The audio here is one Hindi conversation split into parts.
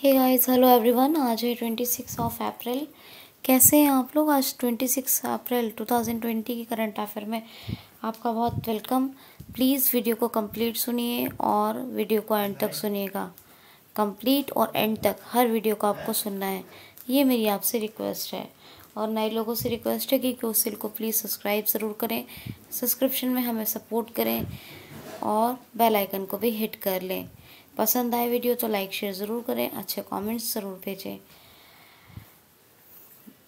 हे गाइस हेलो एवरीवन आज है ट्वेंटी सिक्स ऑफ अप्रैल कैसे हैं आप लोग आज twenty six April two thousand twenty की करंट अफेयर में आपका बहुत वेलकम प्लीज़ वीडियो को कंप्लीट सुनिए और वीडियो को एंड तक सुनिएगा कंप्लीट और एंड तक हर वीडियो को आपको सुनना है ये मेरी आपसे रिक्वेस्ट है और नए लोगों से रिक्वेस्ट है कि सिल को प्लीज़ सब्सक्राइब ज़रूर करें सब्सक्रिप्शन में हमें सपोर्ट करें और बेल आइकन को भी हिट कर लें पसंद आए वीडियो तो लाइक शेयर ज़रूर करें अच्छे कमेंट्स ज़रूर भेजें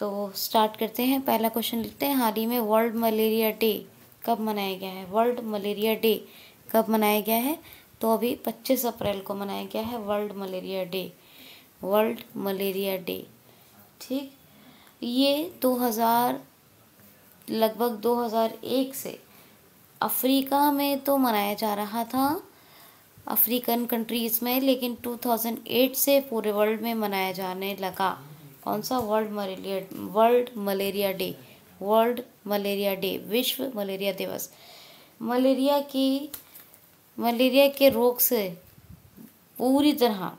तो स्टार्ट करते हैं पहला क्वेश्चन लिखते हैं हाल ही में वर्ल्ड मलेरिया डे कब मनाया गया है वर्ल्ड मलेरिया डे कब मनाया गया है तो अभी पच्चीस अप्रैल को मनाया गया है world malaria day world malaria day ठीक ये 2000 लगभग 2001 से अफ्रीका में तो मनाया जा रहा था अफ्रीकन कंट्रीज़ में लेकिन 2008 से पूरे वर्ल्ड में मनाया जाने लगा कौन सा world malaria world malaria day world malaria day विश्व मलेरिया दिवस मलेरिया की मलेरिया के रोग से पूरी तरह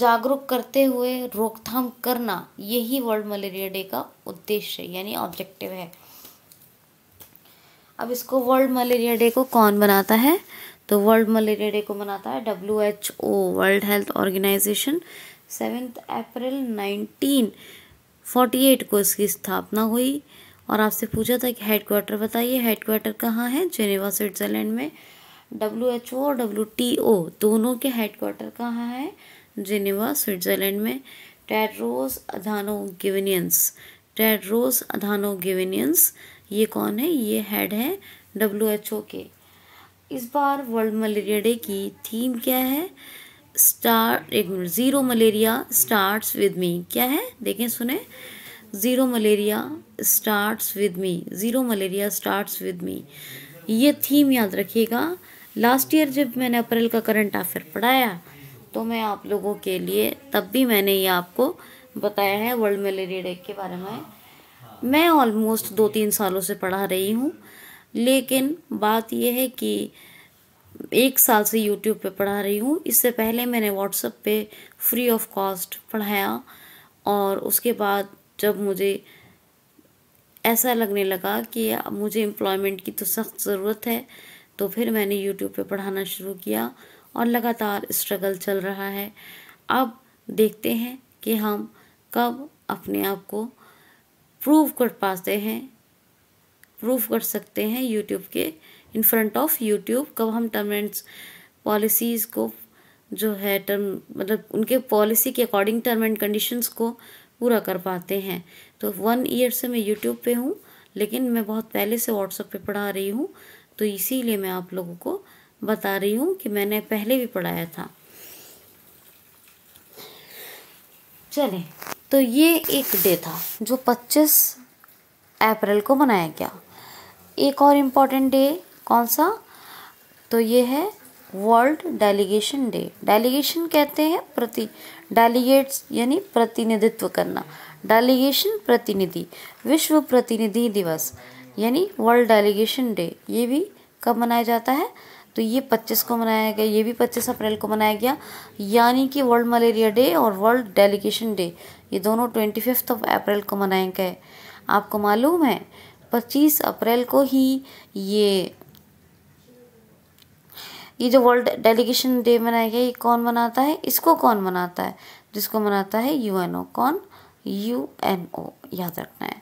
जागरूक करते हुए रोकथाम करना यही वर्ल्ड मलेरिया डे का उद्देश्य यानी ऑब्जेक्टिव है अब इसको वर्ल्ड मलेरिया डे को कौन बनाता है तो वर्ल्ड मलेरिया डे को मनाता है W H O world health organisation seventh April nineteen forty eight को इसकी स्थापना हुई और आपसे पूछा था कि हेड क्वार्टर बताइए हेड क्वार्टर कहाँ है जेनेवा स्विट्ज़रलैंड में डब्ल्यू एच ओ और डब्ल्यू टी ओ दोनों के हेड क्वार्टर कहाँ है जिनेवा स्विट्ज़रलैंड में टेड्रोस अधानो गिवेनियंस टेड्रोस अधानो गिविनियंस ये कौन है ये हेड है डब्ल्यू एच ओ के इस बार वर्ल्ड मलेरिया डे की थीम क्या है स्टार एक minute zero malaria starts with me क्या है देखें सुने zero malaria starts with me zero malaria starts with me ये थीम याद रखिएगा लास्ट ईयर जब मैंने अप्रैल का करंट अफेयर पढ़ाया तो मैं आप लोगों के लिए तब भी मैंने ये आपको बताया है वर्ल्ड मलेरिया डे के बारे में मैं ऑलमोस्ट दो तीन सालों से पढ़ा रही हूँ लेकिन बात यह है कि एक साल से यूट्यूब पे पढ़ा रही हूँ इससे पहले मैंने व्हाट्सअप पे फ्री ऑफ कॉस्ट पढ़ाया और उसके बाद जब मुझे ऐसा लगने लगा कि मुझे एम्प्लॉयमेंट की तो सख्त ज़रूरत है तो फिर मैंने यूट्यूब पे पढ़ाना शुरू किया और लगातार स्ट्रगल चल रहा है अब देखते हैं कि हम कब अपने आप को प्रूव कर पाते हैं प्रूफ कर सकते हैं यूट्यूब के इन फ्रंट ऑफ यूट्यूब कब हम टर्म एंड पॉलिसीज़ को जो है टर्म मतलब उनके पॉलिसी के अकॉर्डिंग टर्म एंड कंडीशंस को पूरा कर पाते हैं तो वन ईयर से मैं यूट्यूब पे हूँ लेकिन मैं बहुत पहले से व्हाट्सअप पे पढ़ा रही हूँ तो इसीलिए मैं आप लोगों को बता रही हूँ कि मैंने पहले भी पढ़ाया था चले तो ये एक डे था जो 25 अप्रैल को मनाया गया एक और इम्पॉर्टेंट डे कौन सा तो ये है वर्ल्ड डेलीगेशन डे डेलीगेशन कहते हैं प्रति डेलीगेट्स यानी प्रतिनिधित्व करना डेलीगेशन प्रतिनिधि विश्व प्रतिनिधि दिवस यानी वर्ल्ड डेलीगेशन डे ये भी कब मनाया जाता है तो ये 25 को मनाया गया ये भी 25 अप्रैल को मनाया गया यानी कि वर्ल्ड मलेरिया डे और वर्ल्ड डेलीगेशन डे ये दोनों ट्वेंटी फिफ्थ ऑफ अप्रैल को मनाए गए आपको मालूम है पच्चीस अप्रैल को ही ये ये जो वर्ल्ड डेलीगेशन डे मनाया गया ये कौन मनाता है इसको कौन मनाता है जिसको मनाता है यूएनओ कौन यूएनओ याद रखना है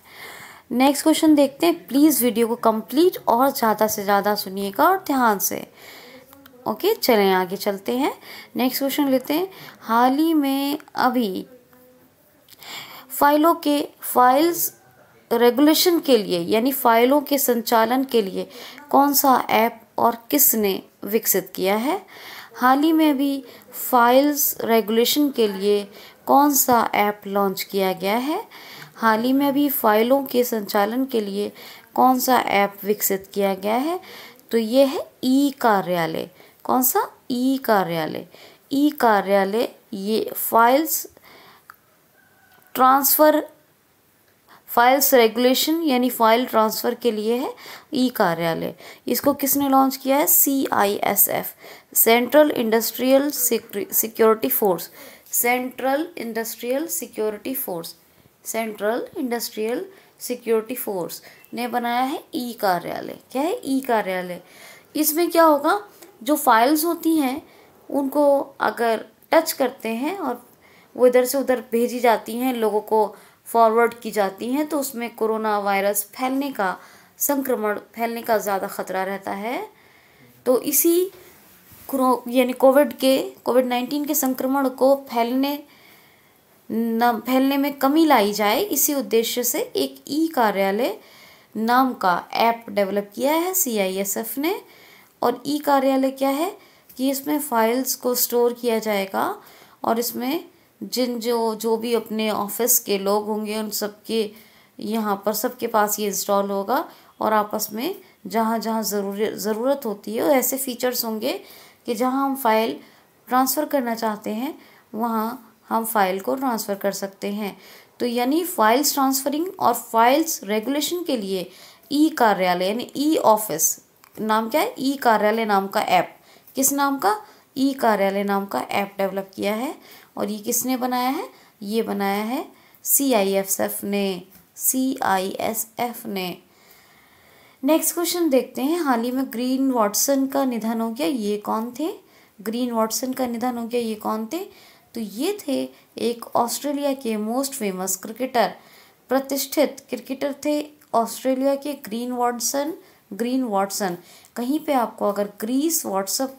नेक्स्ट क्वेश्चन देखते हैं प्लीज़ वीडियो को कंप्लीट और ज़्यादा से ज़्यादा सुनिएगा और ध्यान से ओके चलें आगे चलते हैं नेक्स्ट क्वेश्चन लेते हैं हाल ही में अभी फाइलों के फाइल्स रेगुलेशन के लिए यानी फाइलों के संचालन के लिए कौन सा ऐप और किसने विकसित किया है हाल ही में भी फाइल्स रेगुलेशन के लिए कौन सा ऐप लॉन्च किया गया है हाल ही में भी फाइलों के संचालन के लिए कौन सा ऐप विकसित किया गया है तो ये है ई कार्यालय कौन सा ई कार्यालय ई कार्यालय ये फाइल्स ट्रांसफ़र फाइल्स रेगुलेशन यानी फाइल ट्रांसफ़र के लिए है ई कार्यालय इसको किसने लॉन्च किया है C I S F central industrial security force central industrial security force central industrial security force ने बनाया है ई कार्यालय क्या है ई कार्यालय इसमें क्या होगा जो फाइल्स होती हैं उनको अगर टच करते हैं और वो इधर से उधर भेजी जाती हैं लोगों को फॉरवर्ड की जाती हैं तो उसमें कोरोना वायरस फैलने का संक्रमण फैलने का ज़्यादा खतरा रहता है तो इसी यानी कोविड के कोविड नाइन्टीन के संक्रमण को फैलने न फैलने में कमी लाई जाए इसी उद्देश्य से एक ई कार्यालय नाम का ऐप डेवलप किया है सीआईएसएफ ने और ई कार्यालय क्या है कि इसमें फाइल्स को स्टोर किया जाएगा और इसमें जिन जो जो भी अपने ऑफिस के लोग होंगे उन सबके यहाँ पर सबके पास ये इंस्टॉल होगा और आपस में जहाँ जहाँ ज़रूर ज़रूरत होती है और ऐसे फीचर्स होंगे कि जहाँ हम फाइल ट्रांसफ़र करना चाहते हैं वहाँ हम फाइल को ट्रांसफ़र कर सकते हैं तो यानी फाइल्स ट्रांसफरिंग और फाइल्स रेगुलेशन के लिए ई कार्यालय यानी ई ऑफिस नाम क्या है ई कार्यालय नाम का ऐप किस नाम का ई कार्यालय नाम का ऐप डेवलप किया है और ये किसने बनाया है ये बनाया है सी आई एस एफ ने सी आई एस एफ ने नेक्स्ट क्वेश्चन देखते हैं हाल ही में ग्रीन वाटसन का निधन हो गया ये कौन थे ग्रीन वाटसन का निधन हो गया ये कौन थे तो ये थे एक ऑस्ट्रेलिया के मोस्ट फेमस क्रिकेटर प्रतिष्ठित क्रिकेटर थे ऑस्ट्रेलिया के ग्रीन वाटसन ग्रीन वाटसन कहीं पे आपको अगर Grease WhatsApp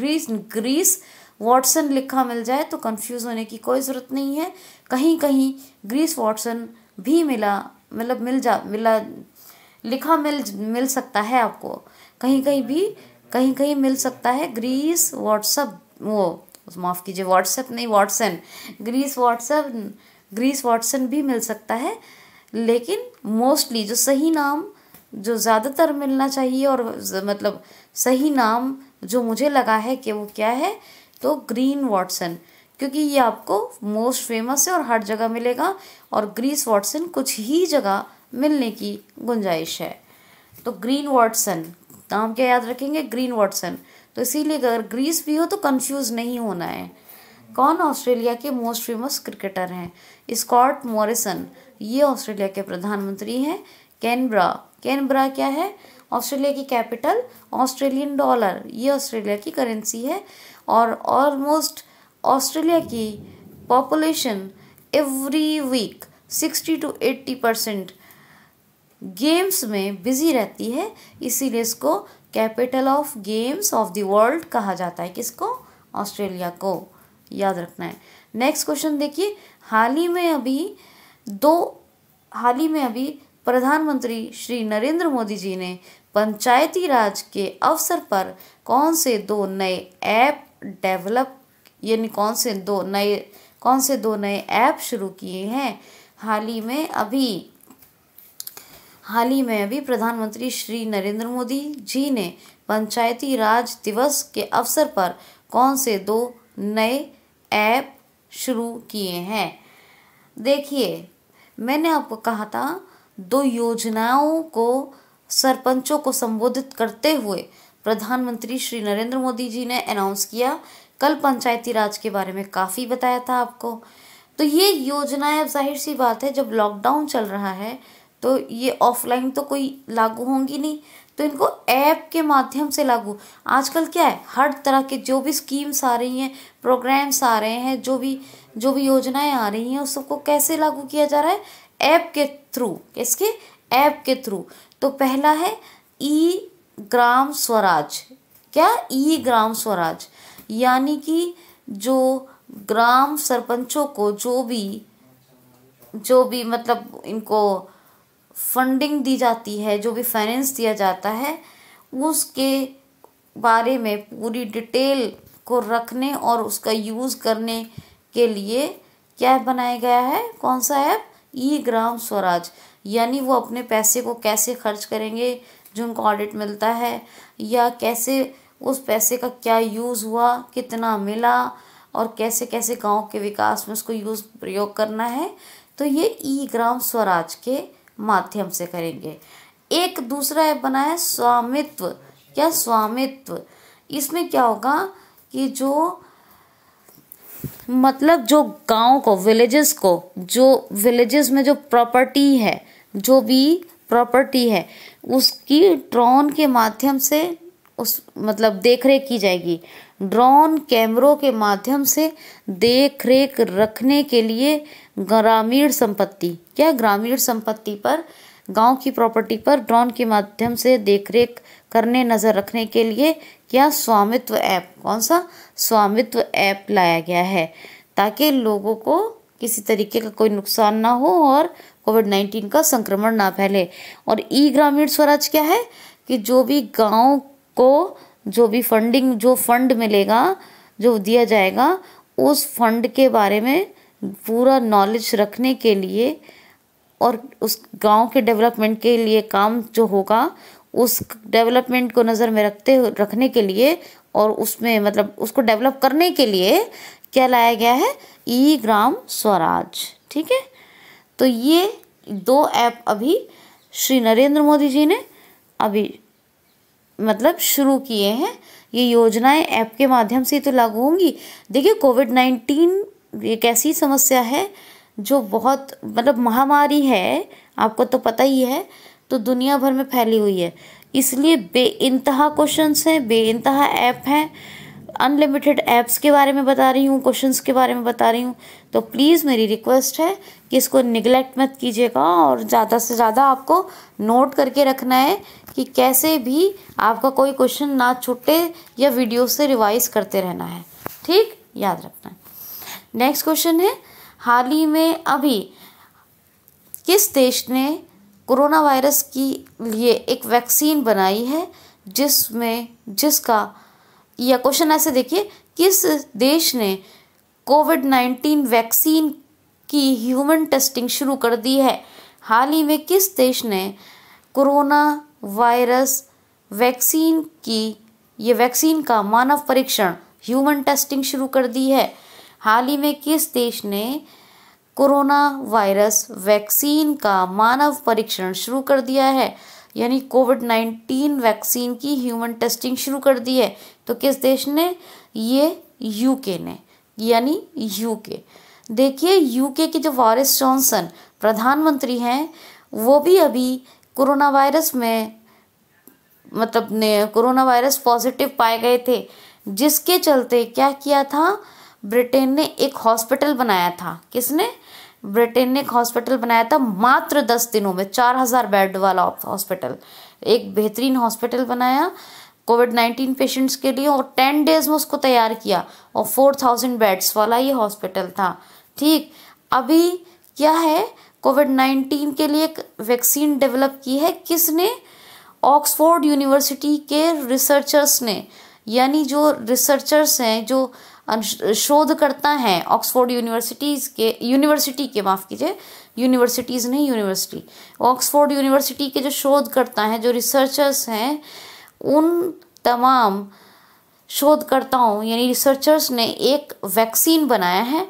Grease Grease Watson लिखा मिल जाए तो कंफ्यूज होने की कोई ज़रूरत नहीं है कहीं कहीं ग्रीस वॉटसन भी मिला मतलब मिल जा मिला लिखा मिल मिल सकता है आपको कहीं कहीं भी कहीं कहीं मिल सकता है ग्रीस व्हाट्सअप वो माफ़ कीजिए व्हाट्सएप नहीं Watson Grease WhatsApp Grease Watson भी मिल सकता है लेकिन मोस्टली जो सही नाम जो ज़्यादातर मिलना चाहिए और मतलब सही नाम जो मुझे लगा है कि वो क्या है तो ग्रीन वाटसन क्योंकि ये आपको मोस्ट फेमस है और हर जगह मिलेगा और ग्रीस वाटसन कुछ ही जगह मिलने की गुंजाइश है तो ग्रीन वाटसन नाम क्या याद रखेंगे ग्रीन वाटसन तो इसीलिए अगर ग्रीस भी हो तो कंफ्यूज नहीं होना है कौन ऑस्ट्रेलिया के मोस्ट फेमस क्रिकेटर हैं स्कॉट मॉरिसन ये ऑस्ट्रेलिया के प्रधानमंत्री हैं कैनब्रा कैनब्रा क्या है ऑस्ट्रेलिया की कैपिटल ऑस्ट्रेलियन डॉलर ये ऑस्ट्रेलिया की करेंसी है और ऑलमोस्ट ऑस्ट्रेलिया की population every week sixty two eighty percent games में बिजी रहती है इसीलिए इसको capital of games of the world कहा जाता है किसको ऑस्ट्रेलिया को याद रखना है नेक्स्ट क्वेश्चन देखिए हाल ही में अभी दो हाल ही में अभी प्रधानमंत्री श्री नरेंद्र मोदी जी ने पंचायती राज के अवसर पर कौन से दो नए ऐप डेवलप यानी कौन से दो नए कौन से दो नए ऐप शुरू किए हैं हाल ही में अभी हाल ही में अभी प्रधानमंत्री श्री नरेंद्र मोदी जी ने पंचायती राज दिवस के अवसर पर कौन से दो नए ऐप शुरू किए हैं देखिए मैंने आपको कहा था दो योजनाओं को सरपंचों को संबोधित करते हुए प्रधानमंत्री श्री नरेंद्र मोदी जी ने अनाउंस किया कल पंचायती राज के बारे में काफ़ी बताया था आपको तो ये योजनाएं अब जाहिर सी बात है जब लॉकडाउन चल रहा है तो ये ऑफलाइन तो कोई लागू होंगी नहीं तो इनको ऐप के माध्यम से लागू आजकल क्या है हर तरह के जो भी स्कीम्स आ रही हैं प्रोग्राम्स आ रहे हैं जो भी जो भी योजनाएं आ रही हैं उस सबको कैसे लागू किया जा रहा है ऐप के थ्रू इसके ऐप के थ्रू तो पहला है ई e ग्राम स्वराज क्या ई ग्राम स्वराज यानी कि जो ग्राम सरपंचों को जो भी जो भी मतलब इनको फंडिंग दी जाती है जो भी फाइनेंस दिया जाता है उसके बारे में पूरी डिटेल को रखने और उसका यूज़ करने के लिए क्या बनाया गया है कौन सा ऐप ई ग्राम स्वराज यानी वो अपने पैसे को कैसे खर्च करेंगे जो उनको ऑडिट मिलता है या कैसे उस पैसे का क्या यूज़ हुआ कितना मिला और कैसे कैसे गांव के विकास में उसको यूज़ प्रयोग करना है तो ये ई ग्राम स्वराज के माध्यम से करेंगे एक दूसरा ऐप बना है स्वामित्व क्या स्वामित्व इसमें क्या होगा कि जो मतलब जो गांव को विलेजेस को जो विलेजेस में जो प्रॉपर्टी है जो भी प्रॉपर्टी है उसकी ड्रोन के माध्यम से उस मतलब देख रेख की जाएगी ड्रोन कैमरों के माध्यम से देख रेख रखने के लिए ग्रामीण संपत्ति क्या ग्रामीण संपत्ति पर गांव की प्रॉपर्टी पर ड्रोन के माध्यम से देख रेख करने नज़र रखने के लिए क्या स्वामित्व ऐप कौन सा स्वामित्व ऐप लाया गया है ताकि लोगों को किसी तरीके का कोई नुकसान ना हो और कोविड नाइन्टीन का संक्रमण ना फैले और ई ग्रामीण स्वराज क्या है कि जो भी गाँव को जो भी फंडिंग जो फंड मिलेगा जो दिया जाएगा उस फंड के बारे में पूरा नॉलेज रखने के लिए और उस गांव के डेवलपमेंट के लिए काम जो होगा उस डेवलपमेंट को नज़र में रखते रखने के लिए और उसमें मतलब उसको डेवलप करने के लिए क्या लाया गया है ई ग्राम स्वराज ठीक है तो ये दो ऐप अभी श्री नरेंद्र मोदी जी ने अभी मतलब शुरू किए हैं ये योजनाएं ऐप के माध्यम से तो लागू होंगी देखिए कोविड नाइन्टीन एक ऐसी समस्या है जो बहुत मतलब महामारी है आपको तो पता ही है तो दुनिया भर में फैली हुई है इसलिए बे इंतहा क्वेश्चन हैं बे इंतहा ऐप हैं अनलिमिटेड ऐप्स के बारे में बता रही हूँ क्वेश्चंस के बारे में बता रही हूँ तो प्लीज़ मेरी रिक्वेस्ट है कि इसको निगलेक्ट मत कीजिएगा और ज़्यादा से ज़्यादा आपको नोट करके रखना है कि कैसे भी आपका कोई क्वेश्चन ना छुट्टे या वीडियो से रिवाइज करते रहना है ठीक याद रखना नेक्स्ट क्वेश्चन है हाल ही में अभी किस देश ने कोरोना वायरस की लिए एक वैक्सीन बनाई है जिसमें जिसका या क्वेश्चन ऐसे देखिए किस देश ने कोविड नाइन्टीन वैक्सीन की ह्यूमन टेस्टिंग शुरू कर दी है हाल ही में किस देश ने कोरोना वायरस वैक्सीन की ये वैक्सीन का मानव परीक्षण ह्यूमन टेस्टिंग शुरू कर दी है हाल ही में किस देश ने कोरोना वायरस वैक्सीन का मानव परीक्षण शुरू कर दिया है यानी कोविड नाइन्टीन वैक्सीन की ह्यूमन टेस्टिंग शुरू कर दी है तो किस देश ने ये यूके ने यानी यूके देखिए यूके के जो वॉरिस जॉनसन प्रधानमंत्री हैं वो भी अभी कोरोना वायरस में मतलब ने कोरोना वायरस पॉजिटिव पाए गए थे जिसके चलते क्या किया था ब्रिटेन ने एक हॉस्पिटल बनाया था किसने ब्रिटेन ने एक हॉस्पिटल बनाया था मात्र दस दिनों में चार हज़ार बेड वाला हॉस्पिटल एक बेहतरीन हॉस्पिटल बनाया कोविड नाइन्टीन पेशेंट्स के लिए और टेन डेज में उसको तैयार किया और फोर थाउजेंड बेड्स वाला ये हॉस्पिटल था ठीक अभी क्या है कोविड नाइन्टीन के लिए एक वैक्सीन डेवलप की है किसने ऑक्सफोर्ड यूनिवर्सिटी के रिसर्चर्स ने यानी जो रिसर्चर्स हैं जो शोधकर्ता हैं ऑक्सफोर्ड यूनिवर्सिटीज़ के यूनिवर्सिटी के माफ़ कीजिए यूनिवर्सिटीज़ नहीं यूनिवर्सिटी ऑक्सफोर्ड यूनिवर्सिटी के जो शोधकर्ता हैं जो रिसर्चर्स हैं उन तमाम शोधकर्ताओं यानी रिसर्चर्स ने एक वैक्सीन बनाया है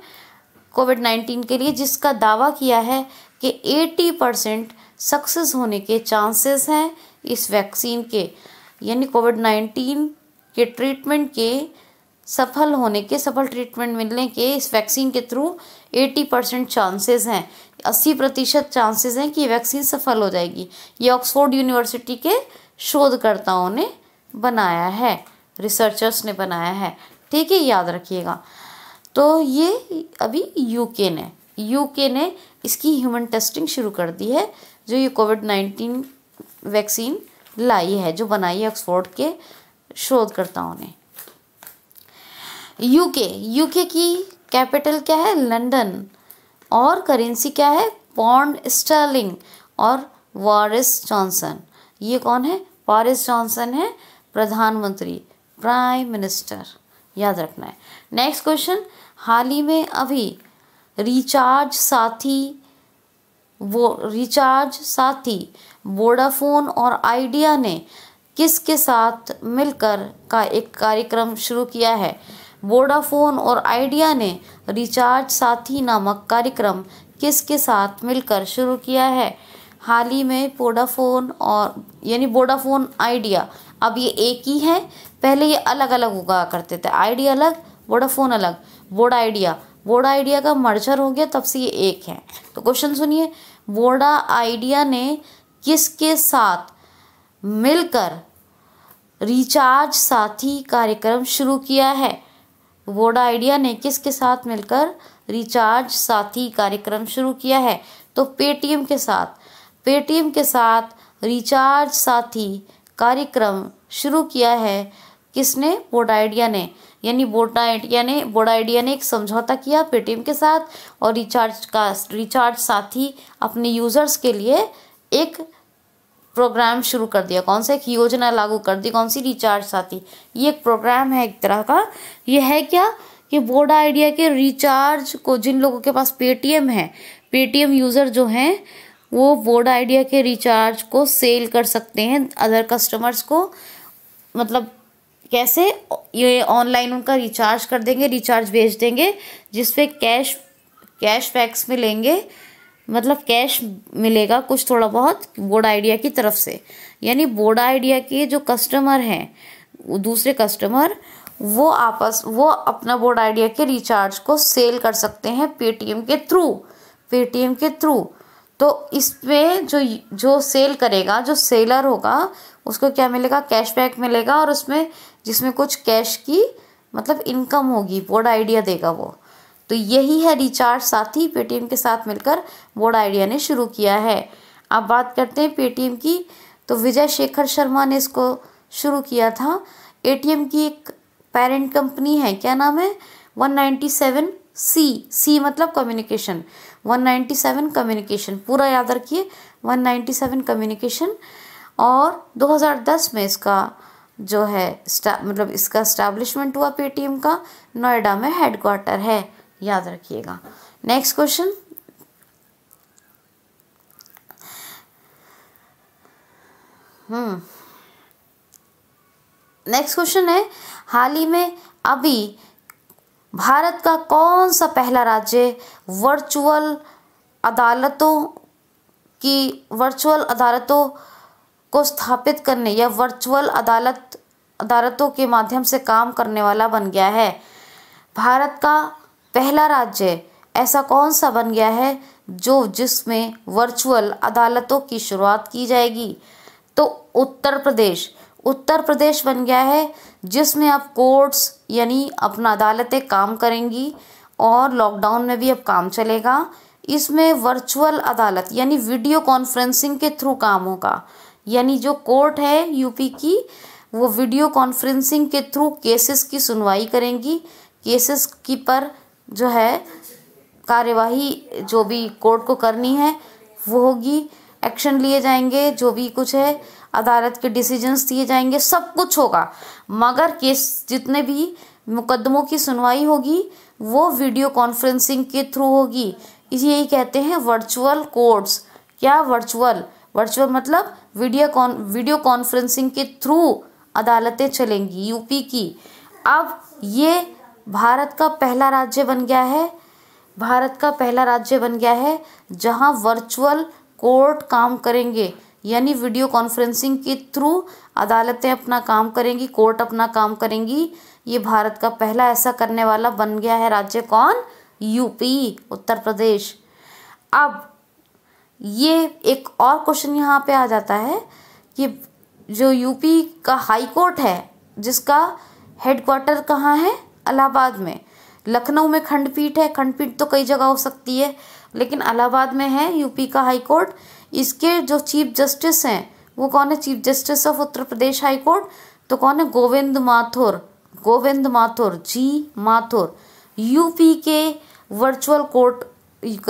कोविड नाइन्टीन के लिए जिसका दावा किया है कि एटी परसेंट सक्सेस होने के चांसेस हैं इस वैक्सीन के यानी कोविड नाइन्टीन के ट्रीटमेंट के सफल होने के सफल ट्रीटमेंट मिलने के इस वैक्सीन के थ्रू एटी परसेंट चांसेज हैं अस्सी प्रतिशत चांसेज हैं कि वैक्सीन सफल हो जाएगी ये ऑक्सफोर्ड यूनिवर्सिटी के शोधकर्ताओं ने बनाया है रिसर्चर्स ने बनाया है ठीक है याद रखिएगा तो ये अभी यूके ने यूके ने इसकी ह्यूमन टेस्टिंग शुरू कर दी है जो ये कोविड नाइन्टीन वैक्सीन लाई है जो बनाई है ऑक्सफोर्ड के शोधकर्ताओं ने यूके यूके की कैपिटल क्या है लंदन और करेंसी क्या है पॉन्ड स्टर्लिंग और वॉरिस जॉनसन ये कौन है बोरिस जॉनसन है प्रधानमंत्री प्राइम मिनिस्टर याद रखना है नेक्स्ट क्वेश्चन हाल ही में अभी रिचार्ज साथी वो रिचार्ज साथी वोडाफोन और आइडिया ने किसके साथ मिलकर का एक कार्यक्रम शुरू किया है वोडाफोन और आइडिया ने रिचार्ज साथी नामक कार्यक्रम किसके साथ मिलकर शुरू किया है हाल ही में वोडाफ़ोन और यानी वोडाफ़ोन आइडिया अब ये एक ही है पहले ये अलग अलग होगा करते थे आइडिया अलग वोडाफ़ोन अलग वोडा आइडिया वोडा आइडिया का मर्जर हो गया तब से ये एक है तो क्वेश्चन सुनिए वोडा आइडिया ने किसके साथ मिलकर रिचार्ज साथी कार्यक्रम शुरू किया है वोडा आइडिया ने किसके साथ मिलकर रिचार्ज साथी कार्यक्रम शुरू किया है तो पेटीएम के साथ पेटीएम के साथ रिचार्ज साथी कार्यक्रम शुरू किया है किसने आइडिया ने यानी आइडिया ने आइडिया ने एक समझौता किया पेटीएम के साथ और रिचार्ज का रिचार्ज साथी अपने यूज़र्स के लिए एक प्रोग्राम शुरू कर दिया कौन सा एक योजना लागू कर दी कौन सी रिचार्ज साथी ये एक प्रोग्राम है एक तरह का ये है क्या कि वोडा आइडिया के रिचार्ज को जिन लोगों के पास पेटीएम है पेटीएम यूज़र जो हैं वो वोड आइडिया के रिचार्ज को सेल कर सकते हैं अदर कस्टमर्स को मतलब कैसे ये ऑनलाइन उनका रिचार्ज कर देंगे रिचार्ज भेज देंगे जिसपे कैश कैश बैक्स मिलेंगे मतलब कैश मिलेगा कुछ थोड़ा बहुत बोर्ड आइडिया की तरफ से यानी बोर्ड आइडिया के जो कस्टमर हैं दूसरे कस्टमर वो आपस वो अपना बोर्ड आइडिया के रिचार्ज को सेल कर सकते हैं पेटीएम के थ्रू पेटीएम के थ्रू तो इसमें जो जो सेल करेगा जो सेलर होगा उसको क्या मिलेगा कैशबैक मिलेगा और उसमें जिसमें कुछ कैश की मतलब इनकम होगी बोर्ड आइडिया देगा वो तो यही है रिचार्ज साथ ही पेटीएम के साथ मिलकर बोर्ड आइडिया ने शुरू किया है अब बात करते हैं पेटीएम की तो विजय शेखर शर्मा ने इसको शुरू किया था ए की एक पेरेंट कंपनी है क्या नाम है वन सी सी मतलब कम्युनिकेशन 197 कम्युनिकेशन पूरा याद रखिए 197 कम्युनिकेशन और 2010 में इसका जो है मतलब इसका इस्टेब्लिशमेंट हुआ पेटीएम का नोएडा में हेडक्वार्टर है याद रखिएगा next question hmm next question है हाल ही में अभी भारत का कौन सा पहला राज्य वर्चुअल अदालतों की वर्चुअल अदालतों को स्थापित करने या वर्चुअल अदालत अदालतों के माध्यम से काम करने वाला बन गया है भारत का पहला राज्य ऐसा कौन सा बन गया है जो जिसमें वर्चुअल अदालतों की शुरुआत की जाएगी तो उत्तर प्रदेश उत्तर प्रदेश बन गया है जिसमें अब कोर्ट्स यानी अपना अदालतें काम करेंगी और लॉकडाउन में भी अब काम चलेगा इसमें वर्चुअल अदालत यानी वीडियो कॉन्फ्रेंसिंग के थ्रू काम होगा यानी जो कोर्ट है यूपी की वो वीडियो कॉन्फ्रेंसिंग के थ्रू केसेस की सुनवाई करेंगी केसेस की पर जो है कार्यवाही जो भी कोर्ट को करनी है वो होगी एक्शन लिए जाएंगे जो भी कुछ है अदालत के डिसीजंस दिए जाएंगे सब कुछ होगा मगर केस जितने भी मुकदमों की सुनवाई होगी वो वीडियो कॉन्फ्रेंसिंग के थ्रू होगी यही कहते हैं वर्चुअल कोर्ट्स क्या वर्चुअल वर्चुअल मतलब वीडियो कॉन वीडियो कॉन्फ्रेंसिंग के थ्रू अदालतें चलेंगी यूपी की अब ये भारत का पहला राज्य बन गया है भारत का पहला राज्य बन गया है जहां वर्चुअल कोर्ट काम करेंगे यानी वीडियो कॉन्फ्रेंसिंग के थ्रू अदालतें अपना काम करेंगी कोर्ट अपना काम करेंगी ये भारत का पहला ऐसा करने वाला बन गया है राज्य कौन यूपी उत्तर प्रदेश अब ये एक और क्वेश्चन यहाँ पे आ जाता है कि जो यूपी का हाई कोर्ट है जिसका हेडक्वार्टर कहाँ है अलाहाबाद में लखनऊ में खंडपीठ है खंडपीठ तो कई जगह हो सकती है लेकिन अलाहाबाद में है यूपी का हाई कोर्ट इसके जो चीफ जस्टिस हैं वो कौन है chief justice of Uttar Pradesh high court तो कौन है गोविंद माथुर गोविंद माथुर जी माथुर यूपी के वर्चुअल कोर्ट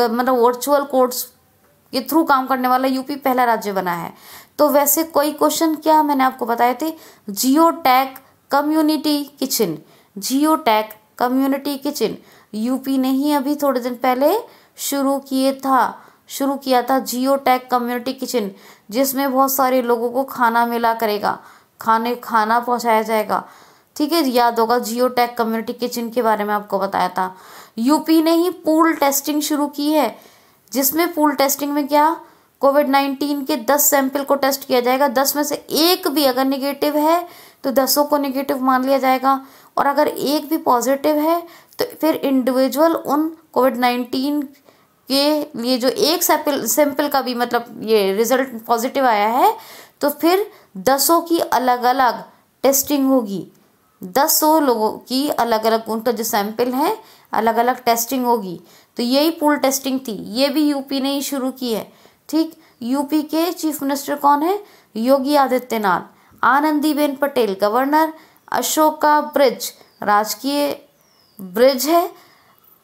मतलब वर्चुअल कोर्ट्स के थ्रू काम करने वाला यूपी पहला राज्य बना है तो वैसे कोई क्वेश्चन क्या मैंने आपको बताए थे geo tag community kitchen geo tag community kitchen UP ने ही अभी थोड़े दिन पहले शुरू किए था शुरू किया था जियो टैग कम्युनिटी किचन जिसमें बहुत सारे लोगों को खाना मिला करेगा खाने खाना पहुंचाया जाएगा ठीक है याद होगा जियो टैग कम्युनिटी किचन के बारे में आपको बताया था यूपी ने ही पूल टेस्टिंग शुरू की है जिसमें पूल टेस्टिंग में क्या कोविड नाइन्टीन के दस सैंपल को टेस्ट किया जाएगा दस में से एक भी अगर निगेटिव है तो दसों को निगेटिव मान लिया जाएगा और अगर एक भी पॉजिटिव है तो फिर इंडिविजुअल उन कोविड नाइन्टीन के लिए जो एक सैंपल सैंपल का भी मतलब ये रिजल्ट पॉजिटिव आया है तो फिर दसों की अलग अलग टेस्टिंग होगी दसों लोगों की अलग अलग उनका जो सैंपल है अलग अलग टेस्टिंग होगी तो यही पूल टेस्टिंग थी ये भी यूपी ने ही शुरू की है ठीक यूपी के चीफ मिनिस्टर कौन है योगी आदित्यनाथ आनंदीबेन पटेल गवर्नर अशोका ब्रिज राजकीय ब्रिज है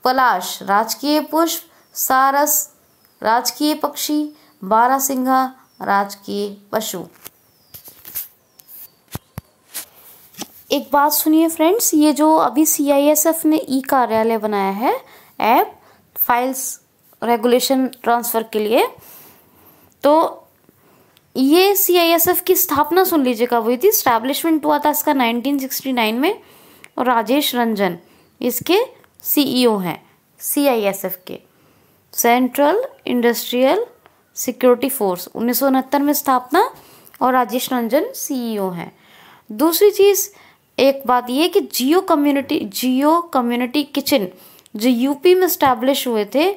पलाश राजकीय पुष्प सारस राजकीय पक्षी सिंघा राजकीय पशु एक बात सुनिए फ्रेंड्स ये जो अभी सी आई एस एफ ने ई कार्यालय बनाया है ऐप फाइल्स रेगुलेशन ट्रांसफ़र के लिए तो ये सी आई एस एफ की स्थापना सुन लीजिए कब हुई थी स्टैब्लिशमेंट हुआ था इसका 1969 में और राजेश रंजन इसके सीईओ e हैं सी आई एस एफ के सेंट्रल इंडस्ट्रियल सिक्योरिटी फोर्स उन्नीस में स्थापना और राजेश रंजन सीईओ e हैं दूसरी चीज़ एक बात ये कि geo community geo community kitchen जो यूपी में स्टैब्लिश हुए थे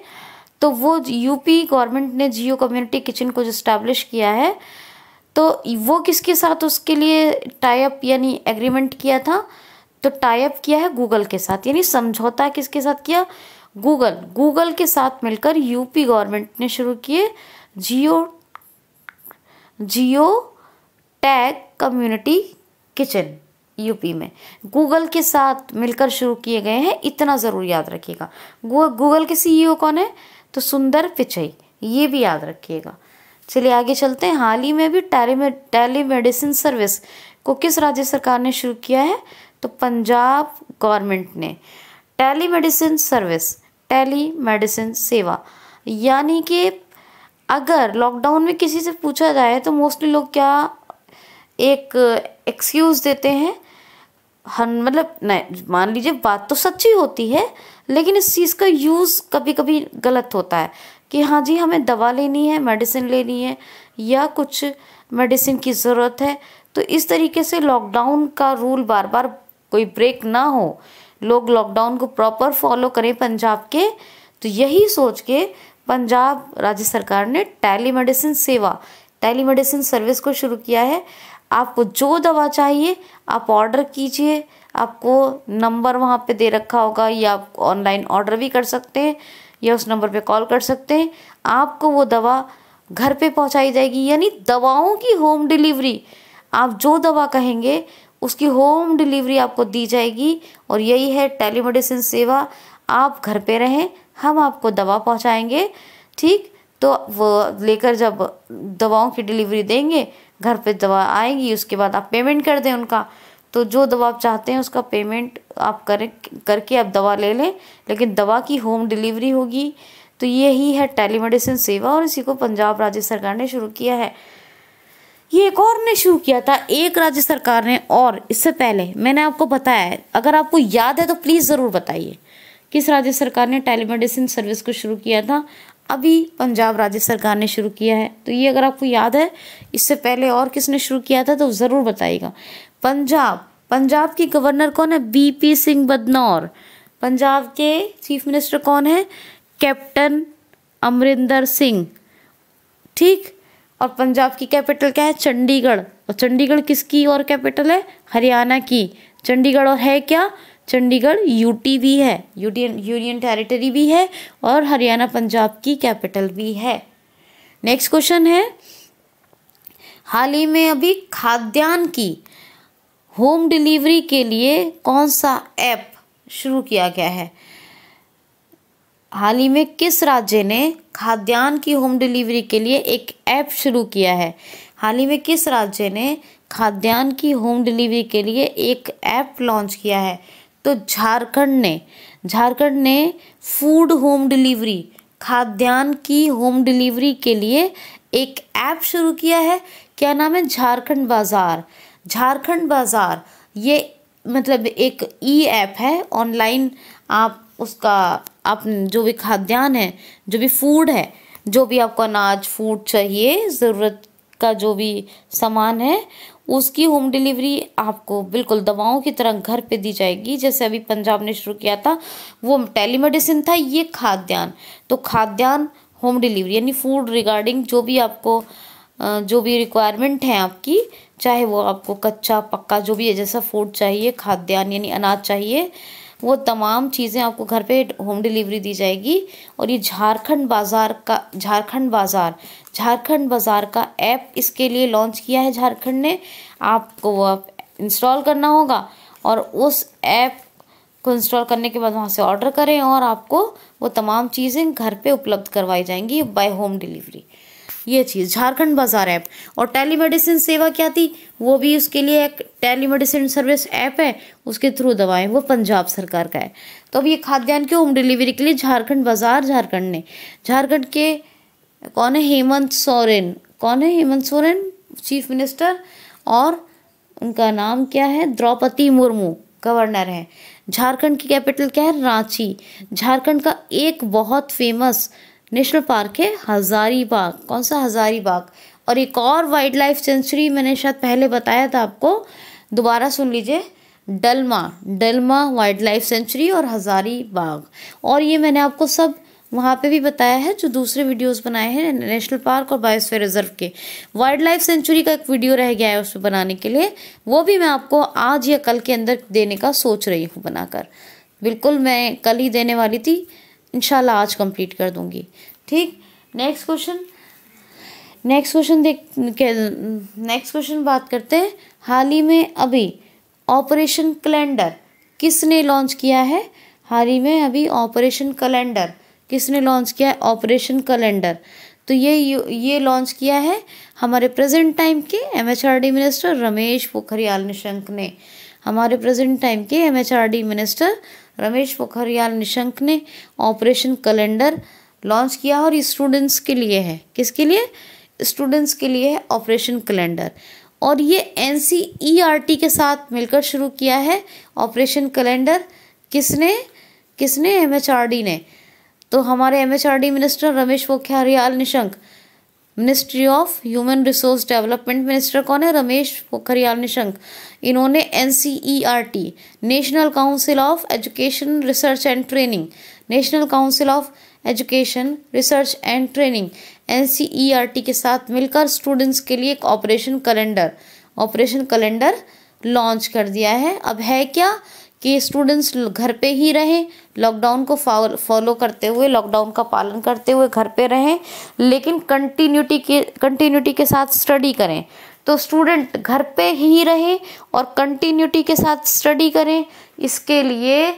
तो वो यूपी गवर्नमेंट ने जियो कम्युनिटी किचन को जो स्टैब्लिश किया है तो वो किसके साथ उसके लिए टाइप यानी एग्रीमेंट किया था तो टाइप किया है गूगल के साथ यानी समझौता किसके साथ किया गूगल गूगल के साथ मिलकर यूपी गवर्नमेंट ने शुरू किए geo geo tag community kitchen UP में गूगल के साथ मिलकर शुरू किए गए हैं इतना ज़रूर याद रखिएगा गूगल के सीईओ e कौन है तो सुंदर पिचई ये भी याद रखिएगा चलिए आगे चलते हैं हाल ही में भी टेली मेडिसिन सर्विस को किस राज्य सरकार ने शुरू किया है तो पंजाब गवर्नमेंट ने telemedicine service telemedicine सेवा यानी कि अगर लॉकडाउन में किसी से पूछा जाए तो मोस्टली लोग क्या एक एक्सक्यूज़ देते हैं हम मतलब नहीं मान लीजिए बात तो सच्ची होती है लेकिन इस चीज़ का यूज़ कभी कभी गलत होता है कि हाँ जी हमें दवा लेनी है मेडिसिन लेनी है या कुछ मेडिसिन की ज़रूरत है तो इस तरीके से लॉकडाउन का रूल बार बार कोई ब्रेक ना हो लोग लॉकडाउन को प्रॉपर फॉलो करें पंजाब के तो यही सोच के पंजाब राज्य सरकार ने टेली मेडिसिन सेवा टेली मेडिसिन सर्विस को शुरू किया है आपको जो दवा चाहिए आप ऑर्डर कीजिए आपको नंबर वहाँ पे दे रखा होगा या आप ऑनलाइन ऑर्डर भी कर सकते हैं या उस नंबर पे कॉल कर सकते हैं आपको वो दवा घर पे पहुँचाई जाएगी यानी दवाओं की होम डिलीवरी आप जो दवा कहेंगे उसकी होम डिलीवरी आपको दी जाएगी और यही है टेलीमेडिसिन सेवा आप घर पे रहें हम आपको दवा पहुंचाएंगे ठीक तो वो लेकर जब दवाओं की डिलीवरी देंगे घर पे दवा आएगी उसके बाद आप पेमेंट कर दें उनका तो जो दवा आप चाहते हैं उसका पेमेंट आप करें करके आप दवा ले लें लेकिन दवा की होम डिलीवरी होगी तो यही है टेलीमेडिसिन सेवा और इसी को पंजाब राज्य सरकार ने शुरू किया है ये एक और ने शुरू किया था एक राज्य सरकार ने और इससे पहले मैंने आपको बताया है अगर आपको याद है तो प्लीज़ ज़रूर बताइए किस राज्य सरकार ने टेलीमेडिसिन सर्विस को शुरू किया था अभी पंजाब राज्य सरकार ने शुरू किया है तो ये अगर आपको याद है इससे पहले और किसने शुरू किया था तो ज़रूर बताइएगा पंजाब पंजाब के गवर्नर कौन है बीपी सिंह बदनौर पंजाब के चीफ मिनिस्टर कौन है कैप्टन अमरिंदर सिंह ठीक और पंजाब की कैपिटल क्या है चंडीगढ़ और चंडीगढ़ किसकी और कैपिटल है हरियाणा की चंडीगढ़ और है क्या चंडीगढ़ यूटी भी है यूनियन यूनियन टेरिटरी भी है और हरियाणा पंजाब की कैपिटल भी है नेक्स्ट क्वेश्चन है हाल ही में अभी खाद्यान्न की होम डिलीवरी के लिए कौन सा ऐप शुरू किया गया है हाल ही में किस राज्य ने खाद्यान्न की होम डिलीवरी के लिए एक ऐप शुरू किया है हाल ही में किस राज्य ने खाद्यान्न की होम डिलीवरी के लिए एक ऐप लॉन्च किया है तो झारखंड ने झारखंड ने फूड होम डिलीवरी खाद्यान्न की होम डिलीवरी के लिए एक ऐप शुरू किया है क्या नाम है झारखंड बाज़ार झारखंड बाज़ार ये मतलब एक ई ऐप है ऑनलाइन आप उसका आप जो भी खाद्यान्न है जो भी फूड है जो भी आपको अनाज फूड चाहिए ज़रूरत का जो भी सामान है उसकी होम डिलीवरी आपको बिल्कुल दवाओं की तरह घर पे दी जाएगी जैसे अभी पंजाब ने शुरू किया था वो टेलीमेडिसिन था ये खाद्यान्न तो खाद्यान्न होम डिलीवरी यानी फूड रिगार्डिंग जो भी आपको जो भी रिक्वायरमेंट है आपकी चाहे वो आपको कच्चा पक्का जो भी है जैसा फूड चाहिए खाद्यान्न यानी अनाज चाहिए वो तमाम चीज़ें आपको घर पे होम डिलीवरी दी जाएगी और ये झारखंड बाज़ार का झारखंड बाज़ार झारखंड बाज़ार का ऐप इसके लिए लॉन्च किया है झारखंड ने आपको वो आप इंस्टॉल करना होगा और उस ऐप को इंस्टॉल करने के बाद वहाँ से ऑर्डर करें और आपको वो तमाम चीज़ें घर पे उपलब्ध करवाई जाएंगी बाय होम डिलीवरी ये चीज़ झारखंड बाजार ऐप और टेलीमेडिसिन सेवा क्या थी वो भी उसके लिए एक टेलीमेडिसिन सर्विस ऐप है उसके थ्रू दवाएं वो पंजाब सरकार का है तो अब ये खाद्यान्न की होम डिलीवरी के लिए झारखंड बाजार झारखंड ने झारखंड के कौन है हेमंत सोरेन कौन है हेमंत सोरेन चीफ मिनिस्टर और उनका नाम क्या है द्रौपदी मुर्मू गवर्नर है झारखंड की कैपिटल क्या है रांची झारखंड का एक बहुत फेमस नेशनल पार्क है हज़ारी बाग कौन सा हज़ारी बाग और एक और वाइल्ड लाइफ सेंचुरी मैंने शायद पहले बताया था आपको दोबारा सुन लीजिए Dalma Dalma wildlife sanctuary और हज़ारी बाग और ये मैंने आपको सब वहाँ पे भी बताया है जो दूसरे वीडियोस बनाए हैं नेशनल पार्क और बायोस्फीयर रिजर्व के वाइल्ड लाइफ सेंचुरी का एक वीडियो रह गया है उसमें बनाने के लिए वो भी मैं आपको आज या कल के अंदर देने का सोच रही हूँ बनाकर बिल्कुल मैं कल ही देने वाली थी इनशाला आज कंप्लीट कर दूंगी ठीक नेक्स्ट क्वेश्चन नेक्स्ट क्वेश्चन देख नेक्स्ट क्वेश्चन बात करते हैं हाल ही में अभी ऑपरेशन कैलेंडर किसने लॉन्च किया है हाल ही में अभी ऑपरेशन कैलेंडर किसने लॉन्च किया है ऑपरेशन कैलेंडर तो ये ये लॉन्च किया है हमारे प्रेजेंट टाइम के एमएचआरडी मिनिस्टर रमेश पोखरियाल निशंक ने हमारे प्रेजेंट टाइम के एमएचआरडी मिनिस्टर रमेश पोखरियाल निशंक ने ऑपरेशन कैलेंडर लॉन्च किया और स्टूडेंट्स के लिए है किसके लिए स्टूडेंट्स के लिए है ऑपरेशन कैलेंडर और ये एन e के साथ मिलकर शुरू किया है ऑपरेशन कैलेंडर किसने किसने एम ने तो हमारे M minister Ramesh Pokhriyal Nishank ministry of human resource development minister कौन है रमेश पोखरियाल निशंक इन्होंने N e national council of education research and training national council of education research and training N e के साथ मिलकर स्टूडेंट्स के लिए एक operation calendar operation calendar launch कर दिया है अब है क्या कि स्टूडेंट्स घर पे ही रहें लॉकडाउन को फॉलो करते हुए लॉकडाउन का पालन करते हुए घर पे रहें लेकिन कंटिन्यूटी के कंटिन्यूटी के साथ स्टडी करें तो स्टूडेंट घर पे ही रहें और कंटिन्यूटी के साथ स्टडी करें इसके लिए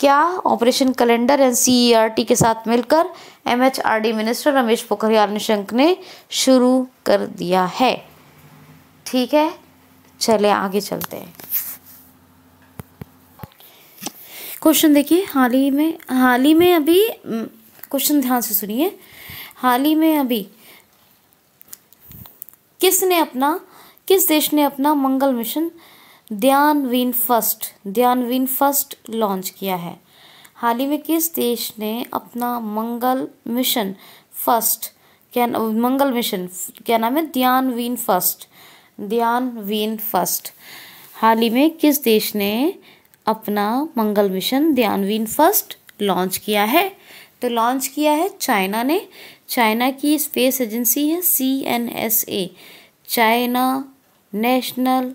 क्या operation calendar N C E R T के साथ मिलकर M H R D minister Ramesh Pokhriyal Nishank ने शुरू कर दिया है ठीक है चले आगे चलते हैं क्वेश्चन देखिए हाल ही में हाल ही में अभी क्वेश्चन ध्यान से सुनिए हाल ही में अभी किसने अपना किस देश ने अपना मंगल mission Tianwen first Tianwen first launch किया है हाल ही में किस देश ने अपना मंगल मिशन फर्स्ट क्या मंगल मिशन क्या नाम है Tianwen first Tianwen first हाल ही में किस देश ने अपना मंगल मिशन ध्यानवीन फर्स्ट लॉन्च किया है तो लॉन्च किया है चाइना ने चाइना की स्पेस एजेंसी है C N S A China national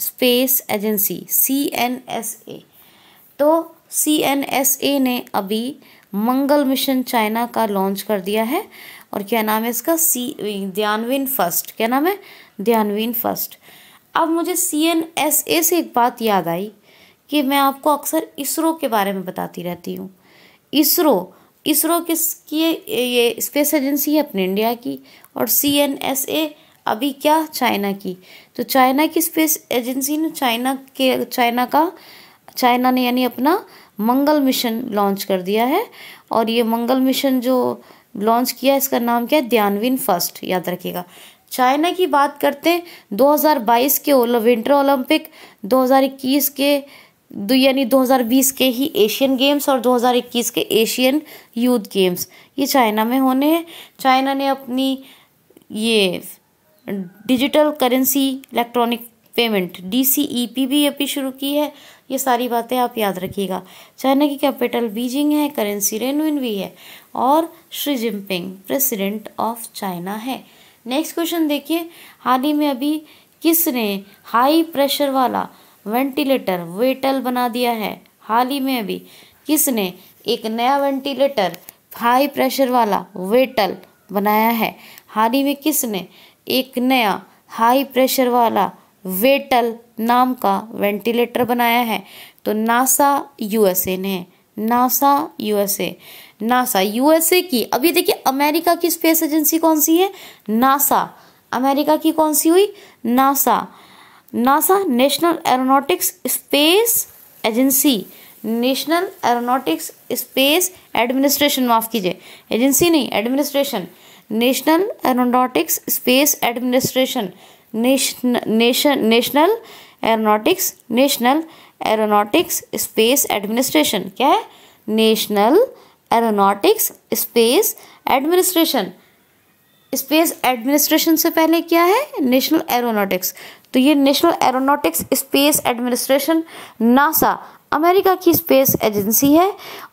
space agency C N S A तो सी एन एस ए ने अभी मंगल मिशन चाइना का लॉन्च कर दिया है और क्या नाम है इसका सी ध्यानवीन फर्स्ट क्या नाम है ध्यानवीन फर्स्ट अब मुझे सी एन एस ए से एक बात याद आई कि मैं आपको अक्सर इसरो के बारे में बताती रहती हूँ इसरो इसरो की ये स्पेस एजेंसी है अपने इंडिया की और सी एन एस ए अभी क्या चाइना की तो चाइना की स्पेस एजेंसी ने चाइना के चाइना का चाइना ने यानी अपना मंगल मिशन लॉन्च कर दिया है और ये मंगल मिशन जो लॉन्च किया इसका नाम क्या है ध्यानविन फर्स्ट याद रखिएगा चाइना की बात करते हैं 2022 के विंटर ओलंपिक 2021 के दो यानी 2020 के ही एशियन गेम्स और 2021 के एशियन यूथ गेम्स ये चाइना में होने हैं चाइना ने अपनी ये digital currency electronic payment D C E P भी अभी शुरू की है ये सारी बातें आप याद रखिएगा चाइना की कैपिटल बीजिंग है करेंसी रेनविन भी है और Shri Jinping president of China है नेक्स्ट क्वेश्चन देखिए हाल ही में अभी किसने हाई प्रेशर वाला वेंटिलेटर वेटल बना दिया है हाल ही में अभी किसने एक नया वेंटिलेटर हाई प्रेशर वाला वेटल बनाया है हाल ही में किसने एक नया हाई प्रेशर वाला वेटल नाम का वेंटिलेटर बनाया है तो नासा यूएसए ने नासा यूएसए नासा यूएसए की अभी देखिए अमेरिका की स्पेस एजेंसी कौन सी है नासा अमेरिका की कौन सी हुई NASA NASA national aeronautics space agency national aeronautics space administration माफ़ कीजिए एजेंसी नहीं administration national aeronautics space administration nation national aeronautics national aeronautics space administration क्या है national aeronautics space administration space administration से पहले क्या है नेशनल एरोनॉटिक्स तो ये national aeronautics space administration NASA America की स्पेस एजेंसी है